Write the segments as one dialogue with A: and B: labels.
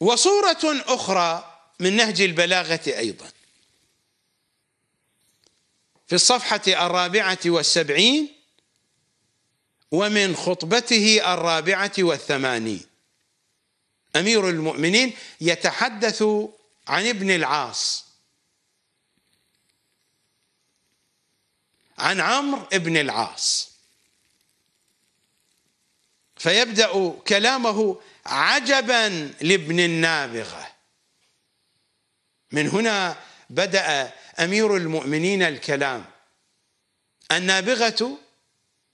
A: وصورة أخرى من نهج البلاغة أيضا في الصفحة الرابعة والسبعين ومن خطبته الرابعة والثمانين أمير المؤمنين يتحدث عن ابن العاص عن عمرو ابن العاص فيبدأ كلامه عجبا لابن النابغه من هنا بدا امير المؤمنين الكلام النابغه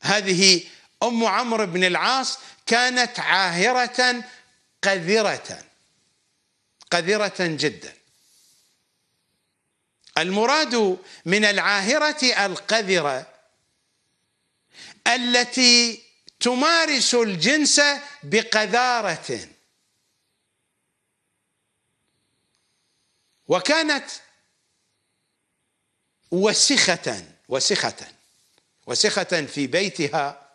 A: هذه ام عمرو بن العاص كانت عاهره قذره قذره جدا المراد من العاهره القذره التي تمارس الجنس بقذارة وكانت وسخة وسخة وسخة في بيتها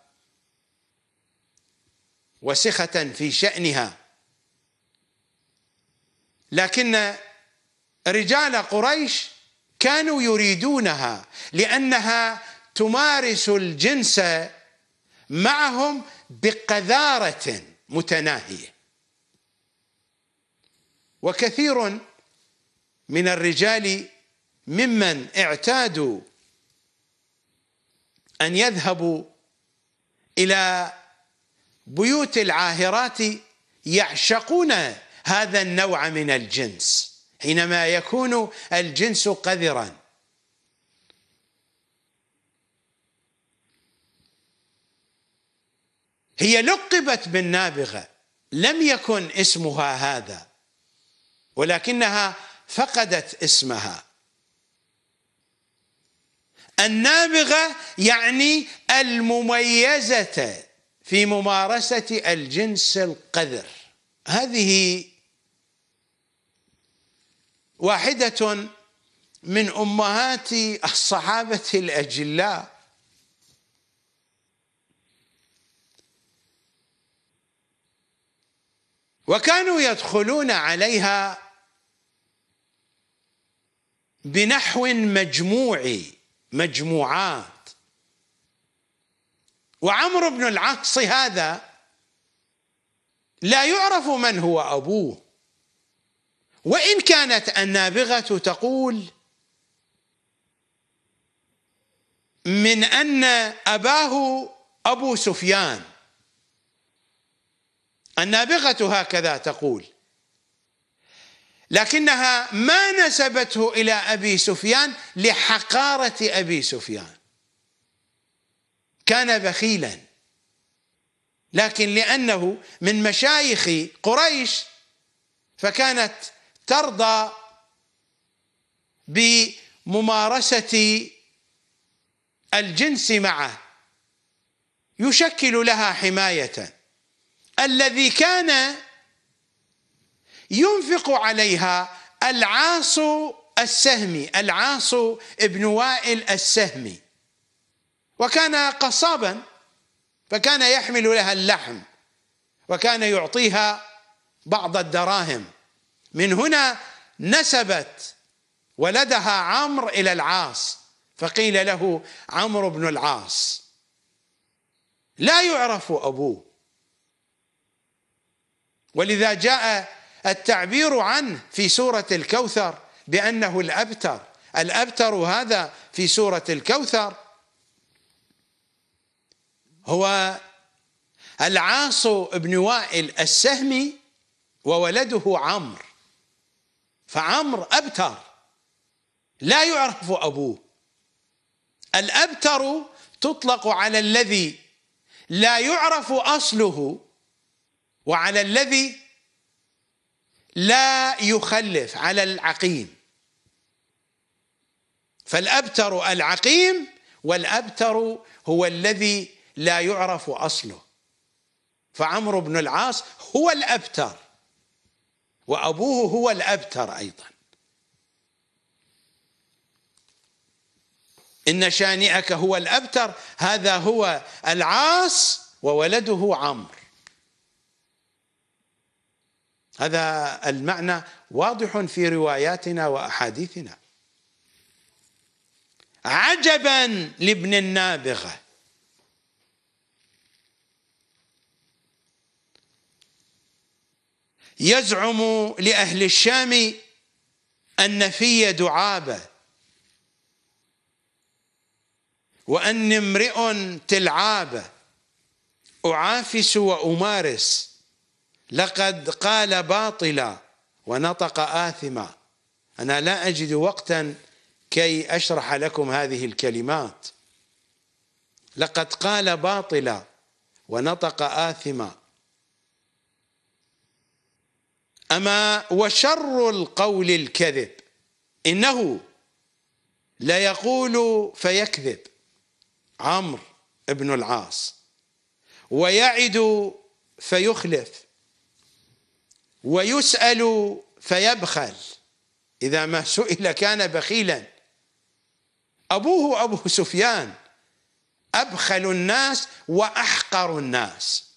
A: وسخة في شأنها لكن رجال قريش كانوا يريدونها لأنها تمارس الجنس معهم بقذارة متناهية وكثير من الرجال ممن اعتادوا أن يذهبوا إلى بيوت العاهرات يعشقون هذا النوع من الجنس حينما يكون الجنس قذراً هي لقبت بالنابغه لم يكن اسمها هذا ولكنها فقدت اسمها النابغه يعني المميزه في ممارسه الجنس القذر هذه واحده من امهات الصحابه الاجلاء وكانوا يدخلون عليها بنحو مجموعي مجموعات وعمرو بن العاص هذا لا يعرف من هو ابوه وان كانت النابغه تقول من ان اباه ابو سفيان النابغة هكذا تقول لكنها ما نسبته إلى أبي سفيان لحقارة أبي سفيان كان بخيلا لكن لأنه من مشايخ قريش فكانت ترضى بممارسة الجنس معه يشكل لها حماية الذي كان ينفق عليها العاص السهمي العاص ابن وائل السهمي وكان قصابا فكان يحمل لها اللحم وكان يعطيها بعض الدراهم من هنا نسبت ولدها عمرو الى العاص فقيل له عمرو بن العاص لا يعرف ابوه ولذا جاء التعبير عنه في سورة الكوثر بأنه الأبتر الأبتر هذا في سورة الكوثر هو العاص بن وائل السهمي وولده عمرو فعمرو أبتر لا يعرف أبوه الأبتر تطلق على الذي لا يعرف أصله وعلى الذي لا يخلف على العقيم فالأبتر العقيم والأبتر هو الذي لا يعرف أصله فعمرو بن العاص هو الأبتر وأبوه هو الأبتر أيضا إن شانئك هو الأبتر هذا هو العاص وولده عمرو هذا المعنى واضح في رواياتنا واحاديثنا عجبا لابن النابغه يزعم لاهل الشام ان في دعابه وان امرئ تلعابه اعافس وامارس لقد قال باطلا ونطق آثما أنا لا أجد وقتا كي أشرح لكم هذه الكلمات لقد قال باطلا ونطق آثما أما وشر القول الكذب إنه ليقول فيكذب عمرو بن العاص ويعد فيخلف ويسأل فيبخل إذا ما سئل كان بخيلا أبوه أبو سفيان أبخل الناس وأحقر الناس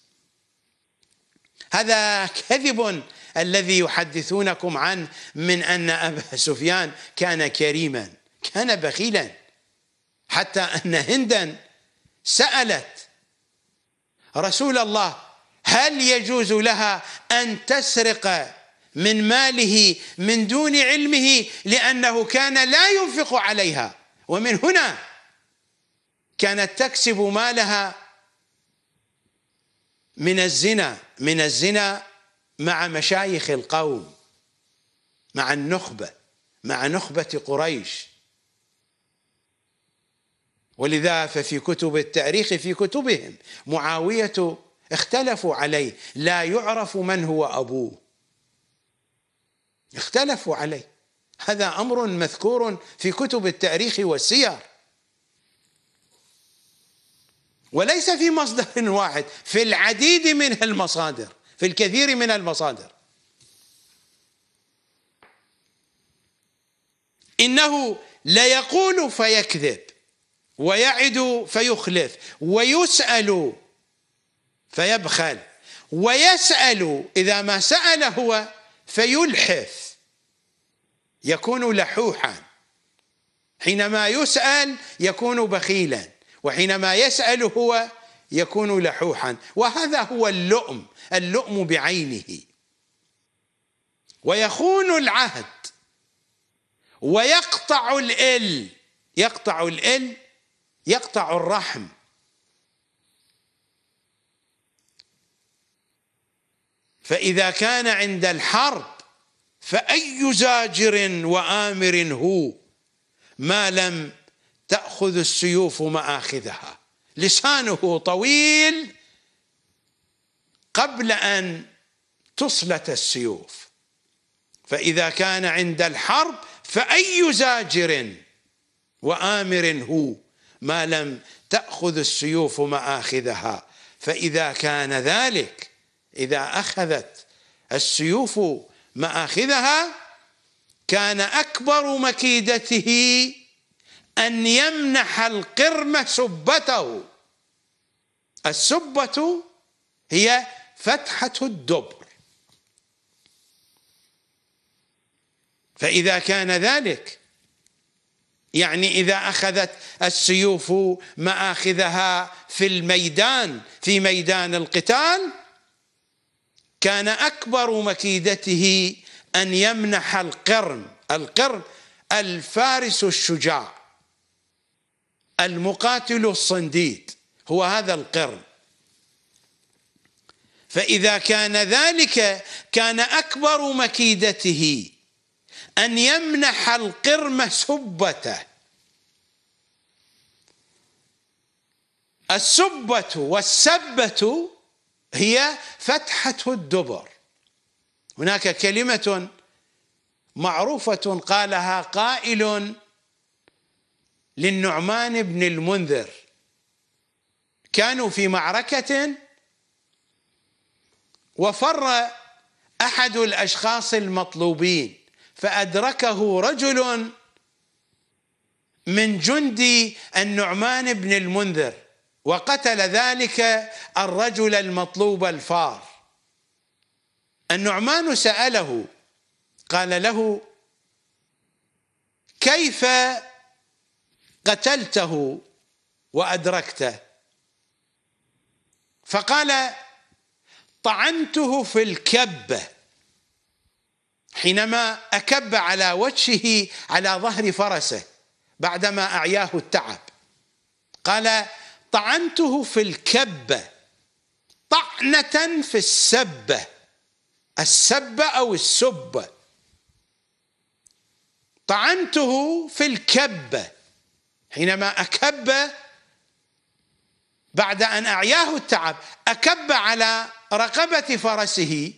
A: هذا كذب الذي يحدثونكم عنه من أن أبا سفيان كان كريما كان بخيلا حتى أن هندا سألت رسول الله هل يجوز لها ان تسرق من ماله من دون علمه لانه كان لا ينفق عليها ومن هنا كانت تكسب مالها من الزنا من الزنا مع مشايخ القوم مع النخبه مع نخبه قريش ولذا ففي كتب التاريخ في كتبهم معاويه اختلفوا عليه لا يعرف من هو أبوه اختلفوا عليه هذا أمر مذكور في كتب التاريخ والسير وليس في مصدر واحد في العديد من المصادر في الكثير من المصادر انه ليقول فيكذب ويعد فيخلف ويسال فيبخل ويسأل إذا ما سأل هو فيلحف يكون لحوحا حينما يسأل يكون بخيلا وحينما يسأل هو يكون لحوحا وهذا هو اللؤم اللؤم بعينه ويخون العهد ويقطع الإل يقطع الإل يقطع الرحم فإذا كان عند الحرب فأي زاجر وآمر هو ما لم تأخذ السيوف مآخذها لسانه طويل قبل أن تصلت السيوف فإذا كان عند الحرب فأي زاجر وآمر هو ما لم تأخذ السيوف مآخذها فإذا كان ذلك إذا أخذت السيوف مآخذها كان أكبر مكيدته أن يمنح القرم سبته السبة هي فتحة الدبر فإذا كان ذلك يعني إذا أخذت السيوف مآخذها في الميدان في ميدان القتال كان أكبر مكيدته أن يمنح القرن القرن الفارس الشجاع المقاتل الصنديد هو هذا القرن فإذا كان ذلك كان أكبر مكيدته أن يمنح القرم سبته السبة والسبة هي فتحة الدبر هناك كلمة معروفة قالها قائل للنعمان بن المنذر كانوا في معركة وفر أحد الأشخاص المطلوبين فأدركه رجل من جندي النعمان بن المنذر وقتل ذلك الرجل المطلوب الفار النعمان سأله قال له كيف قتلته وأدركته فقال طعنته في الكبة حينما أكب على وجهه على ظهر فرسه بعدما أعياه التعب قال طعنته في الكبه طعنه في السبه السبه او السبه طعنته في الكبه حينما اكب بعد ان اعياه التعب اكب على رقبه فرسه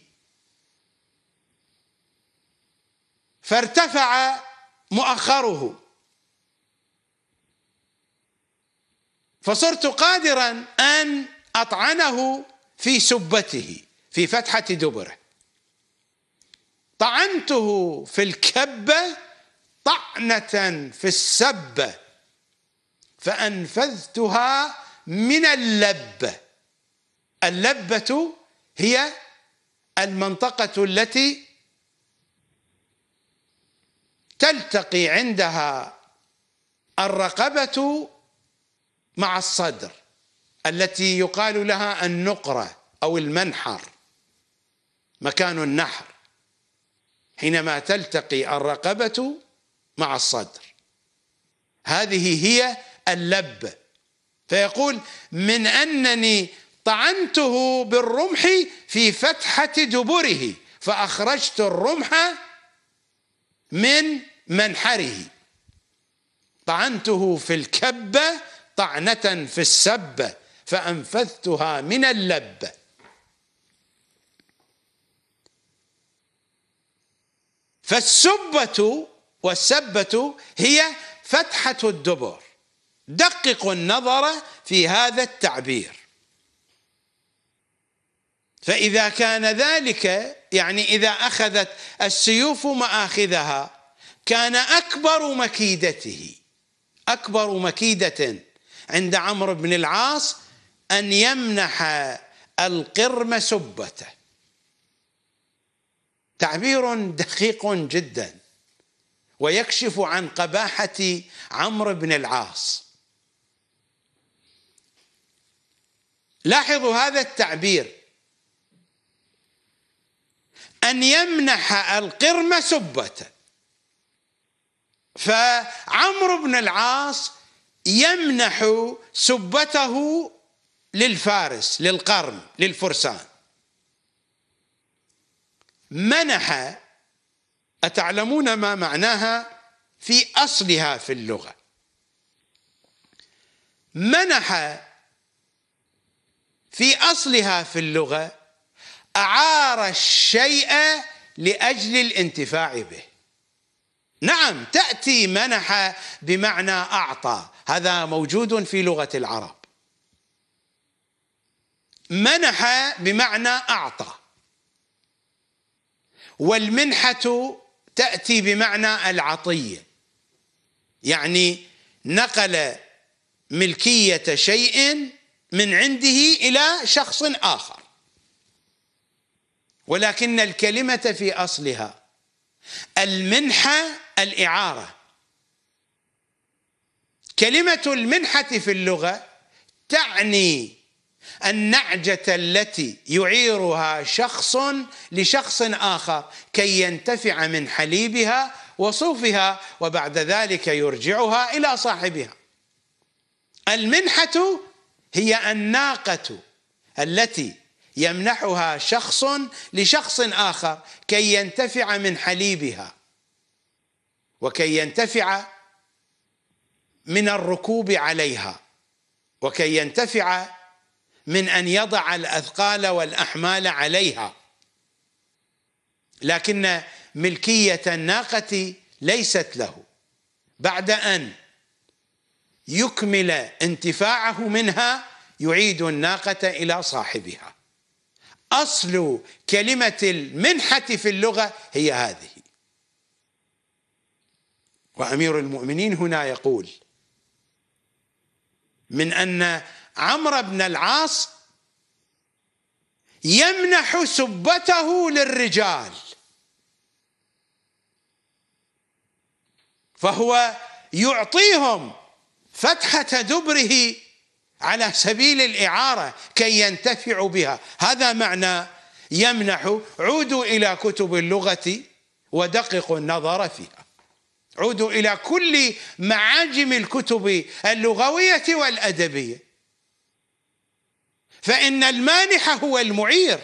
A: فارتفع مؤخره فصرت قادرا أن أطعنه في سبته في فتحة دبره طعنته في الكبة طعنة في السبة فأنفذتها من اللبة اللبة هي المنطقة التي تلتقي عندها الرقبة مع الصدر التي يقال لها النقرة أو المنحر مكان النحر حينما تلتقي الرقبة مع الصدر هذه هي اللب فيقول من أنني طعنته بالرمح في فتحة دبره فأخرجت الرمح من منحره طعنته في الكبة طعنة في السبة فأنفذتها من اللب فالسبة والسبة هي فتحة الدبر دققوا النظر في هذا التعبير فإذا كان ذلك يعني إذا أخذت السيوف مآخذها كان أكبر مكيدته أكبر مكيدة عند عمرو بن العاص أن يمنح القرم سبته تعبير دقيق جدا ويكشف عن قباحة عمرو بن العاص لاحظوا هذا التعبير أن يمنح القرم سبته فعمرو بن العاص يمنح سبته للفارس للقرن للفرسان منح أتعلمون ما معناها في أصلها في اللغة منح في أصلها في اللغة أعار الشيء لأجل الانتفاع به نعم تأتي منح بمعنى أعطى هذا موجود في لغة العرب منح بمعنى أعطى والمنحة تأتي بمعنى العطية يعني نقل ملكية شيء من عنده إلى شخص آخر ولكن الكلمة في أصلها المنحة الإعارة كلمة المنحة في اللغة تعني النعجة التي يعيرها شخص لشخص آخر كي ينتفع من حليبها وصوفها وبعد ذلك يرجعها إلى صاحبها المنحة هي الناقة التي يمنحها شخص لشخص آخر كي ينتفع من حليبها وكي ينتفع من الركوب عليها وكي ينتفع من ان يضع الاثقال والاحمال عليها لكن ملكيه الناقه ليست له بعد ان يكمل انتفاعه منها يعيد الناقه الى صاحبها اصل كلمه المنحه في اللغه هي هذه وامير المؤمنين هنا يقول من ان عمرو بن العاص يمنح سبته للرجال فهو يعطيهم فتحه دبره على سبيل الاعاره كي ينتفعوا بها هذا معنى يمنح عودوا الى كتب اللغه ودققوا النظر فيها عودوا إلى كل معاجم الكتب اللغوية والأدبية فإن المانح هو المعير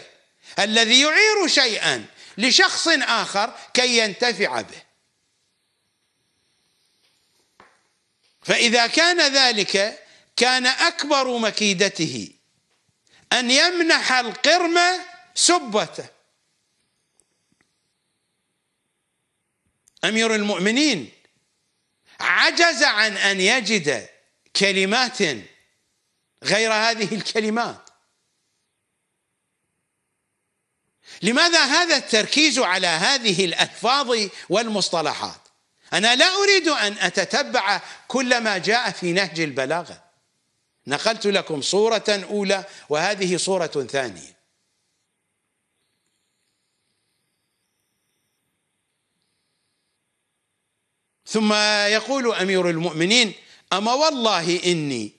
A: الذي يعير شيئا لشخص آخر كي ينتفع به فإذا كان ذلك كان أكبر مكيدته أن يمنح القرم سبته امير المؤمنين عجز عن ان يجد كلمات غير هذه الكلمات لماذا هذا التركيز على هذه الالفاظ والمصطلحات انا لا اريد ان اتتبع كل ما جاء في نهج البلاغه نقلت لكم صوره اولى وهذه صوره ثانيه ثم يقول امير المؤمنين اما والله اني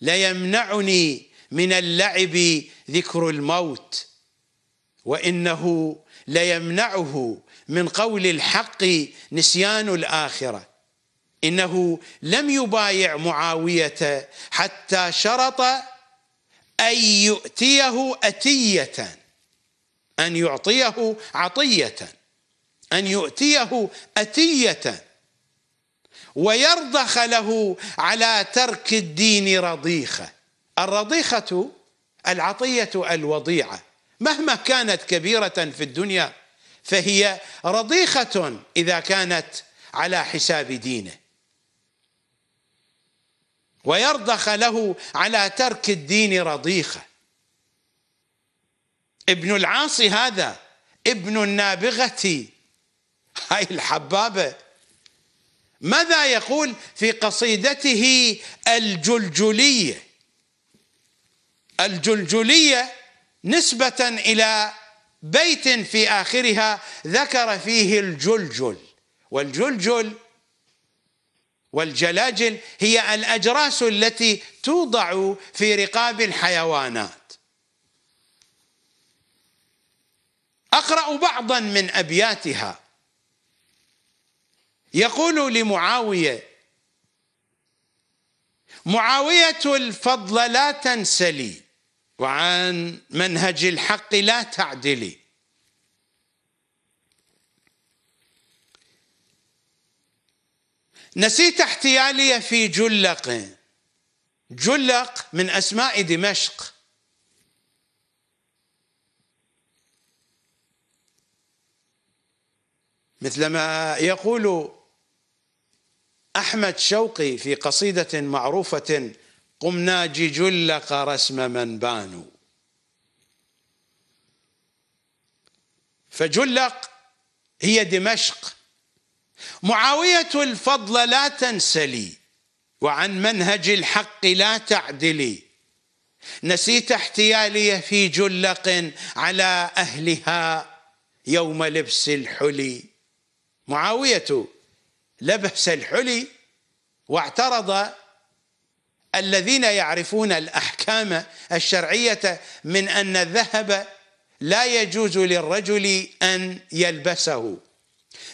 A: ليمنعني من اللعب ذكر الموت وانه ليمنعه من قول الحق نسيان الاخره انه لم يبايع معاويه حتى شرط ان يؤتيه اتيه ان يعطيه عطيه ان يؤتيه اتيه ويرضخ له على ترك الدين رضيخه الرضيخه العطيه الوضيعه مهما كانت كبيره في الدنيا فهي رضيخه اذا كانت على حساب دينه ويرضخ له على ترك الدين رضيخه ابن العاص هذا ابن النابغه هاي الحبابه ماذا يقول في قصيدته الجلجليه الجلجليه نسبه الى بيت في اخرها ذكر فيه الجلجل والجلجل والجلاجل هي الاجراس التي توضع في رقاب الحيوانات اقرا بعضا من ابياتها يقول لمعاوية معاوية الفضل لا تنسلي وعن منهج الحق لا تعدلي نسيت احتيالي في جلق جلق من أسماء دمشق مثلما يقول أحمد شوقي في قصيدة معروفة قمنا ججلق رسم من بانوا فجلق هي دمشق معاوية الفضل لا تنسلي وعن منهج الحق لا تعدلي نسيت احتيالي في جلق على أهلها يوم لبس الحلي معاوية لبس الحلي واعترض الذين يعرفون الأحكام الشرعية من أن الذهب لا يجوز للرجل أن يلبسه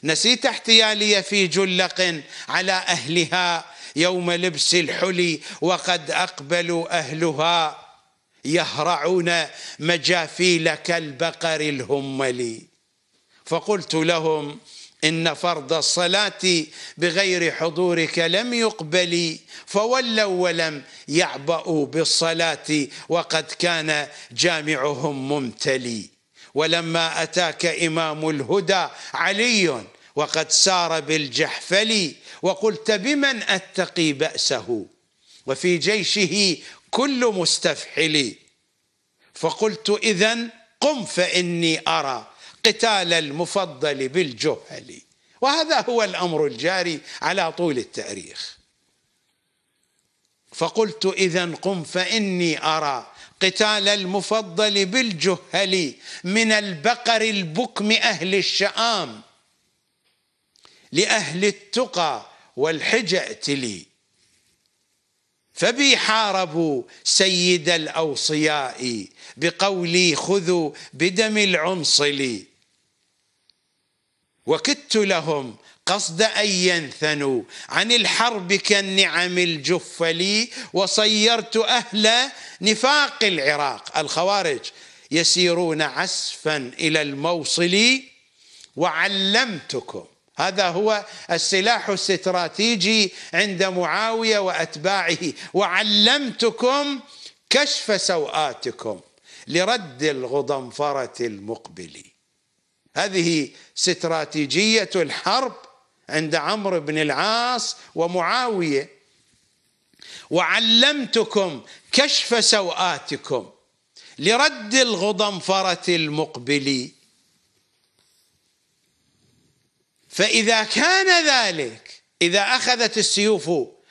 A: نسيت احتيالي في جلق على أهلها يوم لبس الحلي وقد أقبل أهلها يهرعون مجافيل كالبقر الهملي فقلت لهم إن فرض الصلاة بغير حضورك لم يقبل فولوا ولم يعبأوا بالصلاة وقد كان جامعهم ممتلي ولما أتاك إمام الهدى علي وقد سار بالجحفل وقلت بمن أتقي بأسه وفي جيشه كل مستفحل فقلت إذا قم فإني أرى قتال المفضل بالجهل وهذا هو الامر الجاري على طول التاريخ فقلت اذا قم فاني ارى قتال المفضل بالجهل من البقر البكم اهل الشام لاهل التقى والحجأة لي فبي حاربوا سيد الأوصياء بقولي خذوا بدم العنصلي وكدت لهم قصد أن ينثنوا عن الحرب كالنعم الجف لي وصيرت أهل نفاق العراق الخوارج يسيرون عسفا إلى الموصل وعلمتكم هذا هو السلاح الاستراتيجي عند معاوية وأتباعه وعلمتكم كشف سوآتكم لرد الغضنفرة المقبلي هذه استراتيجية الحرب عند عمرو بن العاص ومعاوية وعلمتكم كشف سوآتكم لرد الغضنفرة المقبل فإذا كان ذلك إذا أخذت السيوف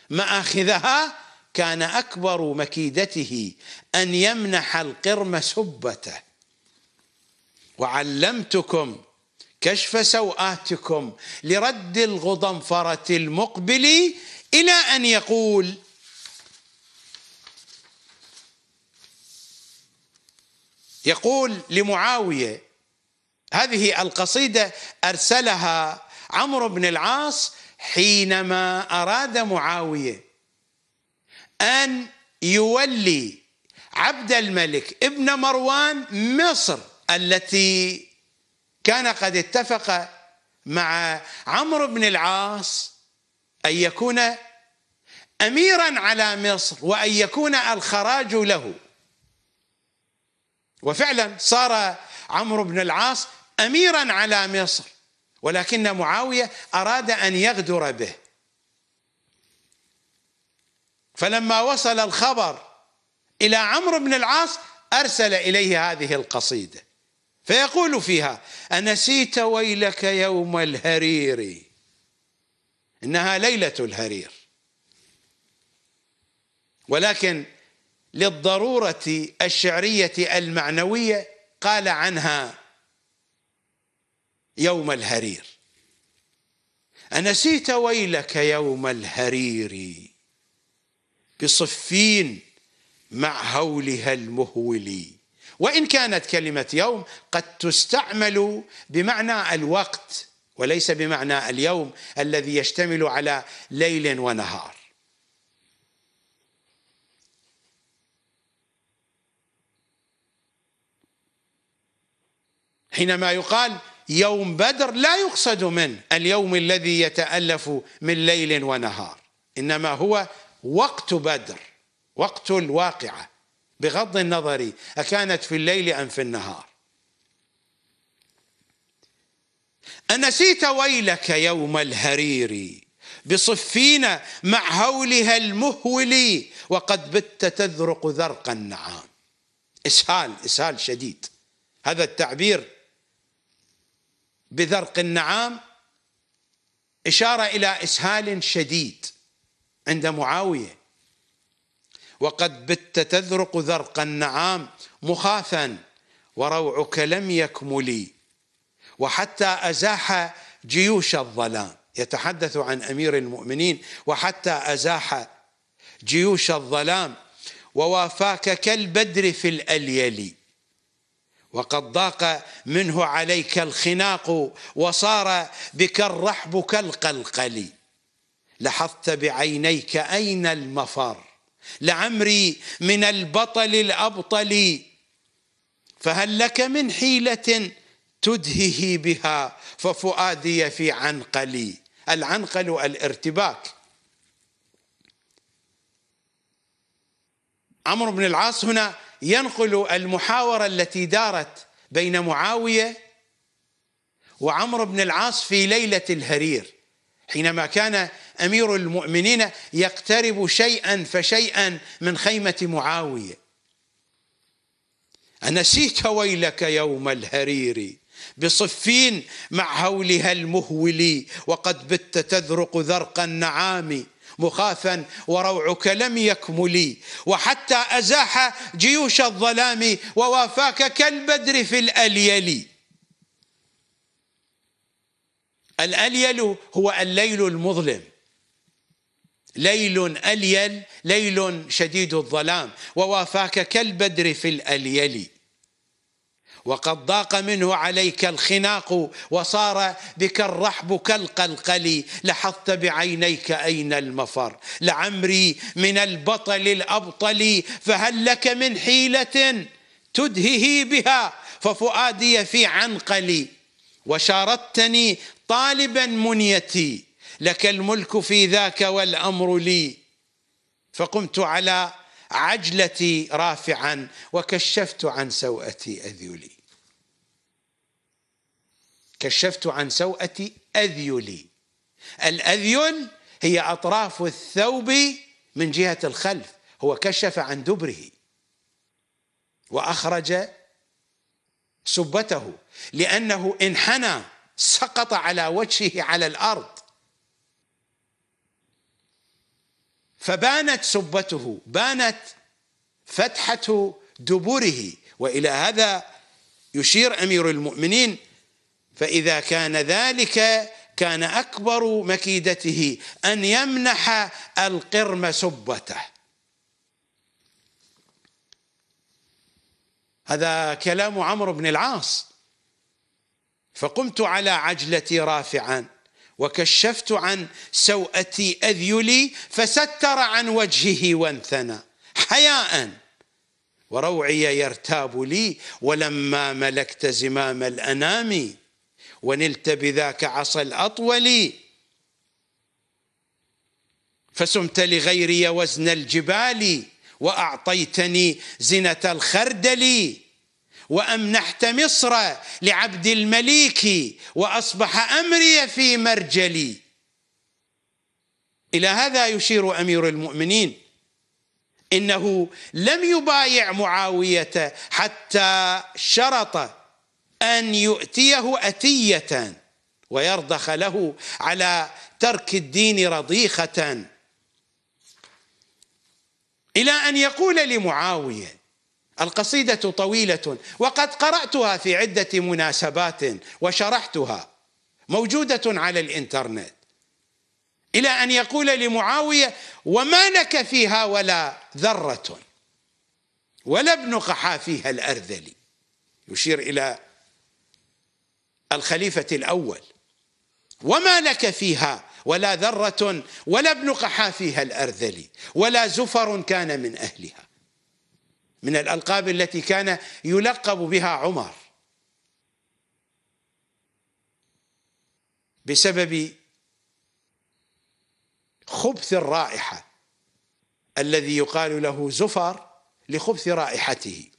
A: مآخذها كان أكبر مكيدته أن يمنح القرم سبته وعلمتكم كشف سوآتكم لرد الغضنفرة المقبل إلى أن يقول يقول لمعاوية هذه القصيدة أرسلها عمرو بن العاص حينما أراد معاوية أن يولي عبد الملك ابن مروان مصر التي كان قد اتفق مع عمرو بن العاص أن يكون أميرا على مصر وأن يكون الخراج له وفعلا صار عمرو بن العاص أميرا على مصر ولكن معاوية أراد أن يغدر به فلما وصل الخبر إلى عمرو بن العاص أرسل إليه هذه القصيدة فيقول فيها أنسيت ويلك يوم الهرير إنها ليلة الهرير ولكن للضرورة الشعرية المعنوية قال عنها يوم الهرير أنسيت ويلك يوم الهرير بصفين مع هولها المهول وإن كانت كلمة يوم قد تستعمل بمعنى الوقت وليس بمعنى اليوم الذي يشتمل على ليل ونهار حينما يقال يوم بدر لا يقصد من اليوم الذي يتألف من ليل ونهار إنما هو وقت بدر وقت الواقعة بغض النظر أكانت في الليل أم في النهار أنسيت ويلك يوم الهرير بصفين مع هولها المهول وقد بت تذرق ذرق النعام إسهال إسهال شديد هذا التعبير بذرق النعام إشارة إلى إسهال شديد عند معاوية وقد بت تذرق ذرق النعام مخافا وروعك لم يكملي وحتى أزاح جيوش الظلام يتحدث عن أمير المؤمنين وحتى أزاح جيوش الظلام ووافاك كالبدر في الأليل وقد ضاق منه عليك الخناق وصار بك الرحب كالقلقل لاحظت بعينيك أين المفر لعمري من البطل الابطل فهل لك من حيله تدهه بها ففؤادي في عنقلي العنقل الارتباك عمرو بن العاص هنا ينقل المحاوره التي دارت بين معاويه وعمرو بن العاص في ليله الهرير حينما كان امير المؤمنين يقترب شيئا فشيئا من خيمه معاويه انسيت ويلك يوم الهرير بصفين مع هولها المهول وقد بت تذرق ذرق النعام مخافا وروعك لم يكمل وحتى ازاح جيوش الظلام ووافاك كالبدر في الاليل الأليل هو الليل المظلم ليل أليل ليل شديد الظلام ووافاك كالبدر في الأليل وقد ضاق منه عليك الخناق وصار بك الرحب كالقلقل لحظت بعينيك أين المفر لعمري من البطل الأبطل فهل لك من حيلة تدهه بها ففؤادي في عنقلي وشاردتني طالبا منيتي لك الملك في ذاك والامر لي فقمت على عجلتي رافعا وكشفت عن سوءتي اذيلي كشفت عن سوءتي اذيلي الاذيل هي اطراف الثوب من جهه الخلف هو كشف عن دبره واخرج سبته لانه انحنى سقط على وجهه على الارض فبانت سبته بانت فتحه دبره والى هذا يشير امير المؤمنين فاذا كان ذلك كان اكبر مكيدته ان يمنح القرم سبته هذا كلام عمرو بن العاص فقمت على عجلتي رافعا وكشفت عن سوءتي أذيلي فستر عن وجهه وانثنى حياء وروعي يرتاب لي ولما ملكت زمام الأنام ونلت بذاك عصا الأطول فسمت لغيري وزن الجبال وأعطيتني زنة الخردل وامنحت مصر لعبد المليك واصبح امري في مرجلي الى هذا يشير امير المؤمنين انه لم يبايع معاويه حتى شرط ان يؤتيه اتيه ويرضخ له على ترك الدين رضيخه الى ان يقول لمعاويه القصيدة طويلة وقد قرأتها في عدة مناسبات وشرحتها موجودة على الإنترنت إلى أن يقول لمعاوية وما لك فيها ولا ذرة ولا ابن قحافيها الأرذلي يشير إلى الخليفة الأول وما لك فيها ولا ذرة ولا ابن قحافيها الأرذلي ولا زفر كان من أهلها من الألقاب التي كان يلقب بها عمر بسبب خبث الرائحة الذي يقال له زفر لخبث رائحته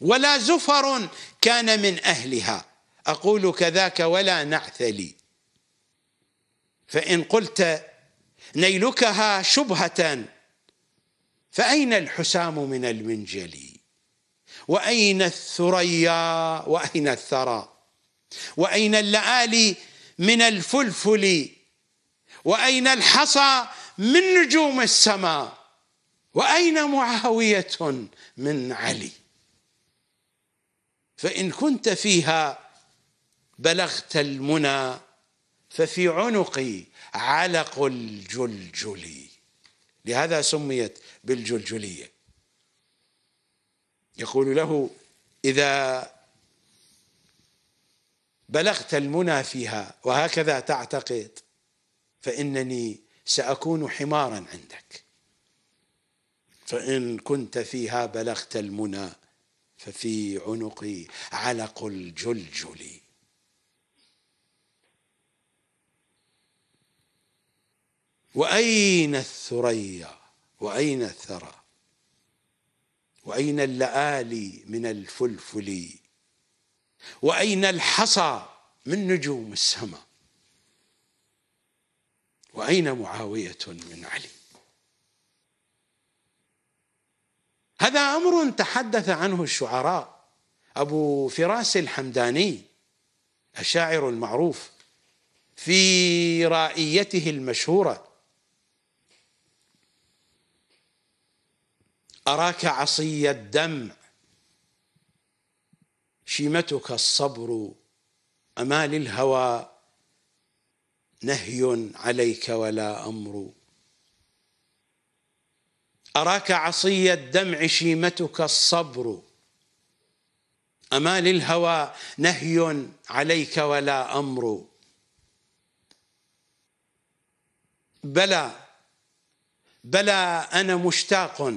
A: ولا زفر كان من أهلها أقول كذاك ولا نعث لي فإن قلت نيلكها شبهة فأين الحسام من المنجلي وأين الثريا وأين الثرى وأين اللآلي من الفلفل وأين الحصى من نجوم السماء وأين معاوية من علي فإن كنت فيها بلغت المنى ففي عنقي علق الجلجل لهذا سميت بالجلجلية يقول له إذا بلغت المنى فيها وهكذا تعتقد فإنني سأكون حمارا عندك فإن كنت فيها بلغت المنى ففي عنقي علق الجلجل وأين الثريا وأين الثرى وأين اللآلي من الفلفل وأين الحصى من نجوم السماء وأين معاوية من علي هذا أمر تحدث عنه الشعراء أبو فراس الحمداني الشاعر المعروف في رائيته المشهورة أراك عصي الدمع شيمتك الصبر أما للهوى نهي عليك ولا أمر أراك عصي الدمع شيمتك الصبر أما للهوى نهي عليك ولا أمر بلى بلى أنا مشتاق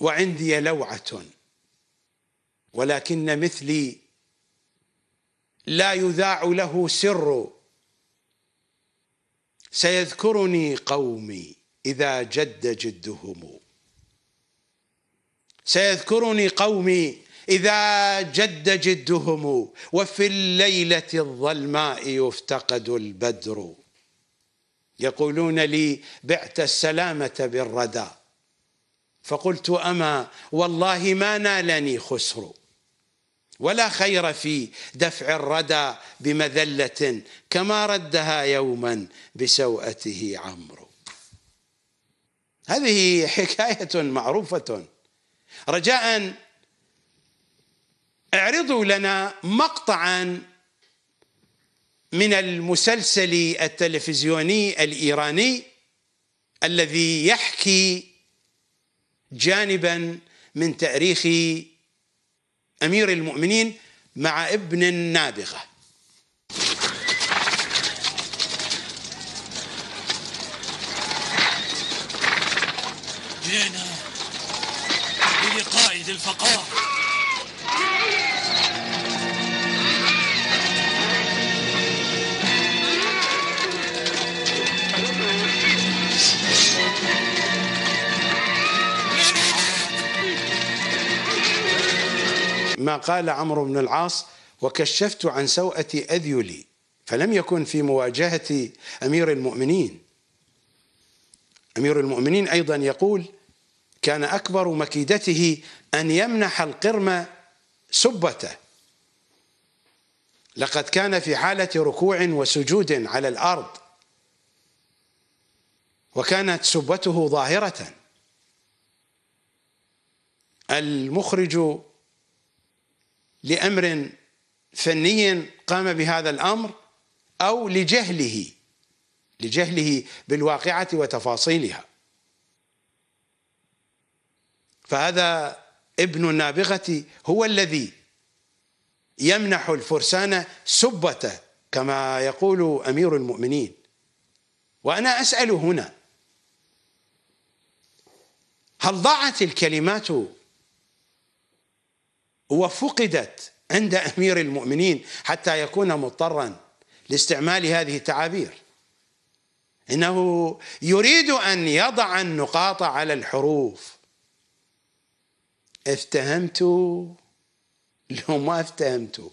A: وعندي لوعة ولكن مثلي لا يذاع له سر سيذكرني قومي إذا جد جدهم سيذكرني قومي إذا جد جدهم وفي الليلة الظلماء يفتقد البدر يقولون لي بعت السلامة بالردى فقلت أما والله ما نالني خسر ولا خير في دفع الردى بمذلة كما ردها يوما بسوءته عمرو هذه حكاية معروفة رجاء اعرضوا لنا مقطعا من المسلسل التلفزيوني الإيراني الذي يحكي جانبا من تاريخ امير المؤمنين مع ابن النابغه جئنا بلقائد الفقار ما قال عمرو بن العاص وكشفت عن سوءة أذيلي فلم يكن في مواجهة أمير المؤمنين أمير المؤمنين أيضا يقول كان أكبر مكيدته أن يمنح القرم سبته لقد كان في حالة ركوع وسجود على الأرض وكانت سبته ظاهرة المخرج لامر فني قام بهذا الامر او لجهله لجهله بالواقعه وتفاصيلها فهذا ابن النابغه هو الذي يمنح الفرسان سبته كما يقول امير المؤمنين وانا اسال هنا هل ضاعت الكلمات وفقدت عند امير المؤمنين حتى يكون مضطرا لاستعمال هذه التعابير انه يريد ان يضع النقاط على الحروف افتهمت لو ما افتهمت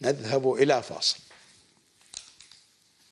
A: نذهب الى فاصل